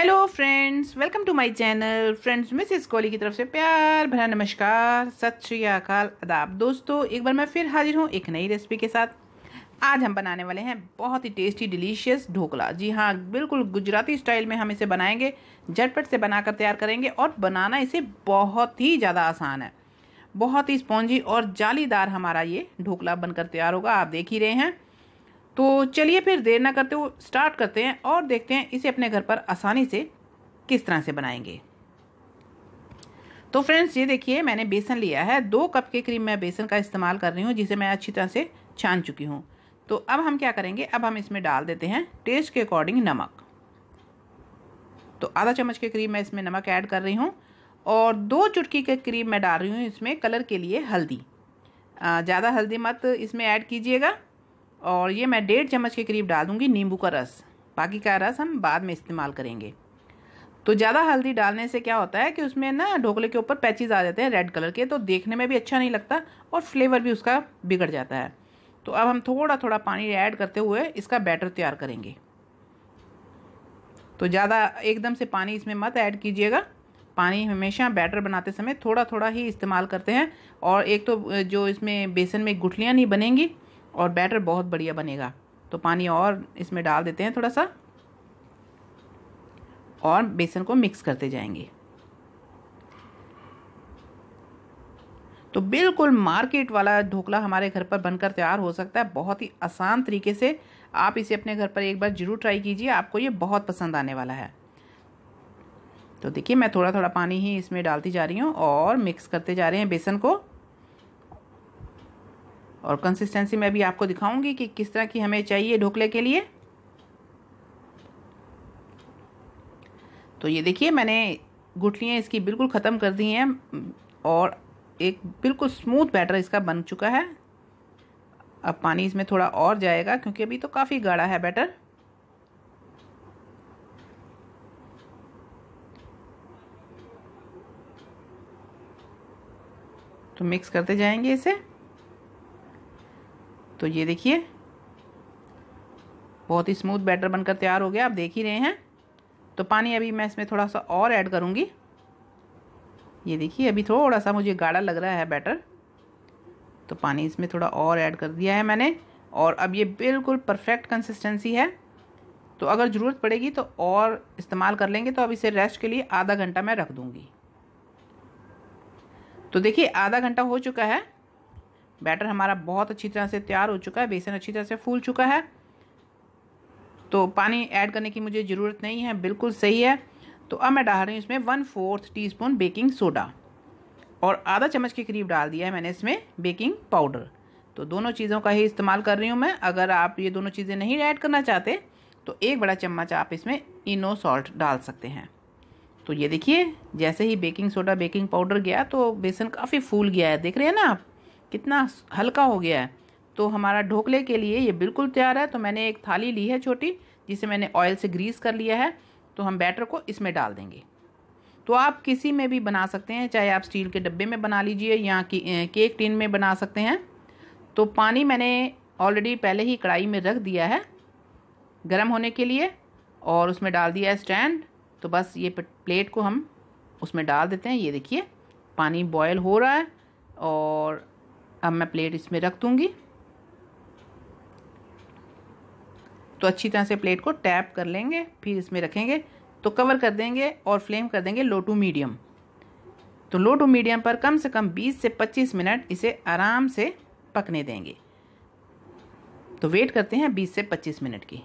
hello friends welcome to my channel friends Mrs Kohli की तरफ से प्यार भरा नमस्कार सत श्री अकाल आदाब दोस्तों एक बार मैं फिर हाजिर हूँ एक नई रेसिपी के साथ आज हम बनाने वाले हैं बहुत ही टेस्टी डिलीशियस ढोकला जी हाँ बिल्कुल गुजराती स्टाइल में हम इसे बनाएंगे झटपट से बनाकर तैयार करेंगे और बनाना इसे बहुत ही ज़्यादा आसान है बहुत ही स्पॉन्जी और जालीदार हमारा ये ढोकला बनकर तैयार होगा आप देख ही रहे हैं तो चलिए फिर देर ना करते हुए स्टार्ट करते हैं और देखते हैं इसे अपने घर पर आसानी से किस तरह से बनाएंगे तो फ्रेंड्स ये देखिए मैंने बेसन लिया है दो कप के करीब मैं बेसन का इस्तेमाल कर रही हूँ जिसे मैं अच्छी तरह से छान चुकी हूँ तो अब हम क्या करेंगे अब हम इसमें डाल देते हैं टेस्ट के अकॉर्डिंग नमक तो आधा चम्मच के करीब मैं इसमें नमक ऐड कर रही हूँ और दो चुटकी के करीब मैं डाल रही हूँ इसमें कलर के लिए हल्दी ज़्यादा हल्दी मत इसमें ऐड कीजिएगा और ये मैं डेढ़ चम्मच के करीब डाल दूँगी नींबू का रस बाकी का रस हम बाद में इस्तेमाल करेंगे तो ज़्यादा हल्दी डालने से क्या होता है कि उसमें ना ढोकले के ऊपर पैचेज आ जाते हैं रेड कलर के तो देखने में भी अच्छा नहीं लगता और फ्लेवर भी उसका बिगड़ जाता है तो अब हम थोड़ा थोड़ा पानी ऐड करते हुए इसका बैटर तैयार करेंगे तो ज़्यादा एकदम से पानी इसमें मत ऐड कीजिएगा पानी हमेशा बैटर बनाते समय थोड़ा थोड़ा ही इस्तेमाल करते हैं और एक तो जो इसमें बेसन में गुठलियाँ नहीं बनेंगी और बैटर बहुत बढ़िया बनेगा तो पानी और इसमें डाल देते हैं थोड़ा सा और बेसन को मिक्स करते जाएंगे तो बिल्कुल मार्केट वाला ढोकला हमारे घर पर बनकर तैयार हो सकता है बहुत ही आसान तरीके से आप इसे अपने घर पर एक बार जरूर ट्राई कीजिए आपको ये बहुत पसंद आने वाला है तो देखिए मैं थोड़ा थोड़ा पानी ही इसमें डालती जा रही हूँ और मिक्स करते जा रहे हैं बेसन को और कंसिस्टेंसी में अभी आपको दिखाऊंगी कि किस तरह की हमें चाहिए ढोकले के लिए तो ये देखिए मैंने गुठलियाँ इसकी बिल्कुल ख़त्म कर दी हैं और एक बिल्कुल स्मूथ बैटर इसका बन चुका है अब पानी इसमें थोड़ा और जाएगा क्योंकि अभी तो काफ़ी गाढ़ा है बैटर तो मिक्स करते जाएंगे इसे तो ये देखिए बहुत ही स्मूथ बैटर बनकर तैयार हो गया आप देख ही रहे हैं तो पानी अभी मैं इसमें थोड़ा सा और ऐड करूँगी ये देखिए अभी थोड़ा सा मुझे गाढ़ा लग रहा है बैटर तो पानी इसमें थोड़ा और ऐड कर दिया है मैंने और अब ये बिल्कुल परफेक्ट कंसिस्टेंसी है तो अगर ज़रूरत पड़ेगी तो और इस्तेमाल कर लेंगे तो अब इसे रेस्ट के लिए आधा घंटा मैं रख दूँगी तो देखिए आधा घंटा हो चुका है बैटर हमारा बहुत अच्छी तरह से तैयार हो चुका है बेसन अच्छी तरह से फूल चुका है तो पानी ऐड करने की मुझे ज़रूरत नहीं है बिल्कुल सही है तो अब मैं डाल रही हूँ इसमें one fourth teaspoon baking soda और आधा चम्मच के करीब डाल दिया है मैंने इसमें बेकिंग पाउडर तो दोनों चीज़ों का ही इस्तेमाल कर रही हूँ मैं अगर आप ये दोनों चीज़ें नहीं ऐड करना चाहते तो एक बड़ा चम्मच आप इसमें इनो सॉल्ट डाल सकते हैं तो ये देखिए जैसे ही बेकिंग सोडा बेकिंग पाउडर गया तो बेसन काफ़ी फूल गया है देख रहे हैं ना आप कितना हल्का हो गया है तो हमारा ढोकले के लिए ये बिल्कुल तैयार है तो मैंने एक थाली ली है छोटी जिसे मैंने ऑयल से ग्रीस कर लिया है तो हम बैटर को इसमें डाल देंगे तो आप किसी में भी बना सकते हैं चाहे आप स्टील के डब्बे में बना लीजिए या केक टिन में बना सकते हैं तो पानी मैंने ऑलरेडी पहले ही कढ़ाई में रख दिया है गर्म होने के लिए और उसमें डाल दिया है स्टैंड तो बस ये प्लेट को हम उसमें डाल देते हैं ये देखिए पानी बॉयल हो रहा है और अब मैं प्लेट इसमें रख दूँगी तो अच्छी तरह से प्लेट को टैप कर लेंगे फिर इसमें रखेंगे तो कवर कर देंगे और फ्लेम कर देंगे लो टू मीडियम तो लो टू मीडियम पर कम से कम 20 से 25 मिनट इसे आराम से पकने देंगे तो वेट करते हैं 20 से 25 मिनट की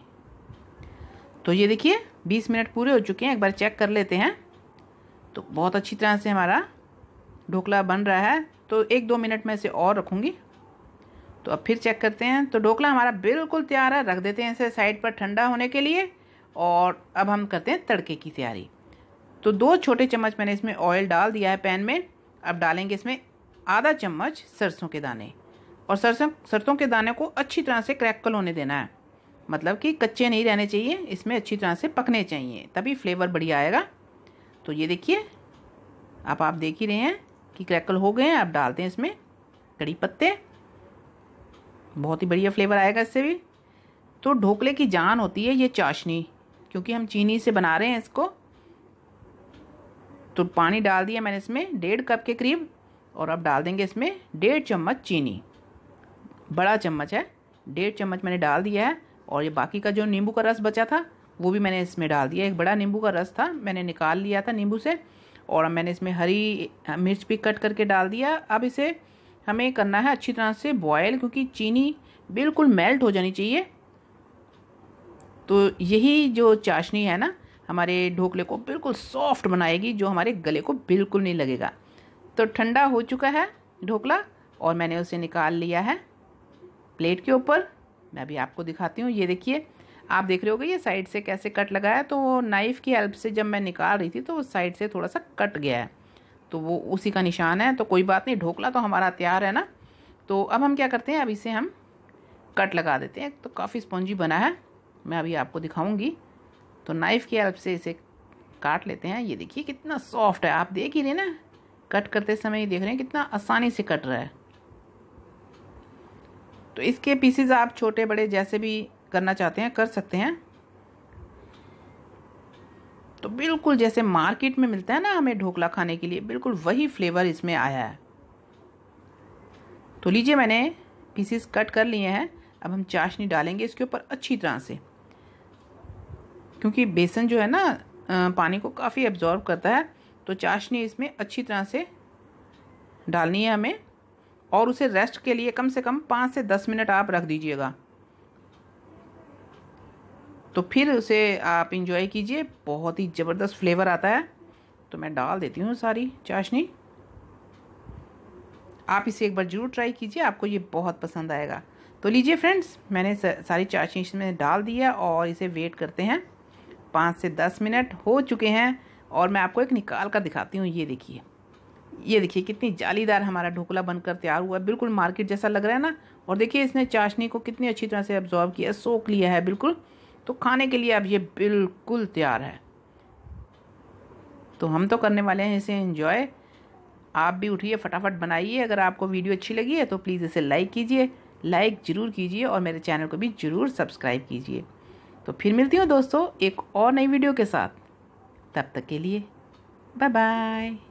तो ये देखिए 20 मिनट पूरे हो चुके हैं एक बार चेक कर लेते हैं तो बहुत अच्छी तरह से हमारा ढोकला बन रहा है तो एक दो मिनट में इसे और रखूँगी तो अब फिर चेक करते हैं तो ढोकला हमारा बिल्कुल तैयार है रख देते हैं इसे साइड पर ठंडा होने के लिए और अब हम करते हैं तड़के की तैयारी तो दो छोटे चम्मच मैंने इसमें ऑयल डाल दिया है पैन में अब डालेंगे इसमें आधा चम्मच सरसों के दाने और सरसों सरसों के दाने को अच्छी तरह से क्रैकल होने देना है मतलब कि कच्चे नहीं रहने चाहिए इसमें अच्छी तरह से पकने चाहिए तभी फ्लेवर बढ़िया आएगा तो ये देखिए आप आप देख ही रहे हैं कि क्रैकल हो गए हैं आप डालते हैं इसमें कड़ी पत्ते बहुत ही बढ़िया फ्लेवर आएगा इससे भी तो ढोकले की जान होती है ये चाशनी क्योंकि हम चीनी से बना रहे हैं इसको तो पानी डाल दिया मैंने इसमें डेढ़ कप के करीब और अब डाल देंगे इसमें डेढ़ चम्मच चीनी बड़ा चम्मच है डेढ़ चम्मच मैंने डाल दिया है और ये बाकी का जो नींबू का रस बचा था वो भी मैंने इसमें डाल दिया एक बड़ा नींबू का रस था मैंने निकाल लिया था नींबू से और मैंने इसमें हरी मिर्च भी कट करके डाल दिया अब इसे हमें करना है अच्छी तरह से बॉयल क्योंकि चीनी बिल्कुल मेल्ट हो जानी चाहिए तो यही जो चाशनी है ना हमारे ढोकले को बिल्कुल सॉफ्ट बनाएगी जो हमारे गले को बिल्कुल नहीं लगेगा तो ठंडा हो चुका है ढोकला और मैंने उसे निकाल लिया है प्लेट के ऊपर मैं अभी आपको दिखाती हूँ ये देखिए आप देख रहे होगे ये साइड से कैसे कट लगाया तो नाइफ़ की हेल्प से जब मैं निकाल रही थी तो उस साइड से थोड़ा सा कट गया है तो वो उसी का निशान है तो कोई बात नहीं ढोकला तो हमारा तैयार है ना तो अब हम क्या करते हैं अब इसे हम कट लगा देते हैं तो काफ़ी स्पॉन्जी बना है मैं अभी आपको दिखाऊंगी तो नाइफ़ की हेल्प से इसे काट लेते हैं ये देखिए कितना सॉफ्ट है आप देख ही रहे ना कट करते समय ये देख रहे हैं कितना आसानी से कट रहा है तो इसके पीसेज आप छोटे बड़े जैसे भी करना चाहते हैं कर सकते हैं तो बिल्कुल जैसे मार्केट में मिलता है ना हमें ढोकला खाने के लिए बिल्कुल वही फ्लेवर इसमें आया है तो लीजिए मैंने पीसीस कट कर लिए हैं अब हम चाशनी डालेंगे इसके ऊपर अच्छी तरह से क्योंकि बेसन जो है ना पानी को काफ़ी एब्जॉर्व करता है तो चाशनी इसमें अच्छी तरह से डालनी है हमें और उसे रेस्ट के लिए कम से कम पाँच से दस मिनट आप रख दीजिएगा तो फिर उसे आप इंजॉय कीजिए बहुत ही ज़बरदस्त फ्लेवर आता है तो मैं डाल देती हूँ सारी चाशनी आप इसे एक बार ज़रूर ट्राई कीजिए आपको ये बहुत पसंद आएगा तो लीजिए फ्रेंड्स मैंने सारी चाशनी इसमें डाल दिया और इसे वेट करते हैं पाँच से दस मिनट हो चुके हैं और मैं आपको एक निकाल कर दिखाती हूँ ये देखिए ये देखिए कितनी जालीदार हमारा ढोकला बनकर तैयार हुआ है बिल्कुल मार्केट जैसा लग रहा है ना और देखिए इसने चाशनी को कितनी अच्छी तरह से अब्जॉर्व किया सोख लिया है बिल्कुल तो खाने के लिए अब ये बिल्कुल तैयार है तो हम तो करने वाले हैं इसे इन्जॉय आप भी उठिए फटाफट बनाइए अगर आपको वीडियो अच्छी लगी है तो प्लीज़ इसे लाइक कीजिए लाइक ज़रूर कीजिए और मेरे चैनल को भी ज़रूर सब्सक्राइब कीजिए तो फिर मिलती हूँ दोस्तों एक और नई वीडियो के साथ तब तक के लिए बाय बाय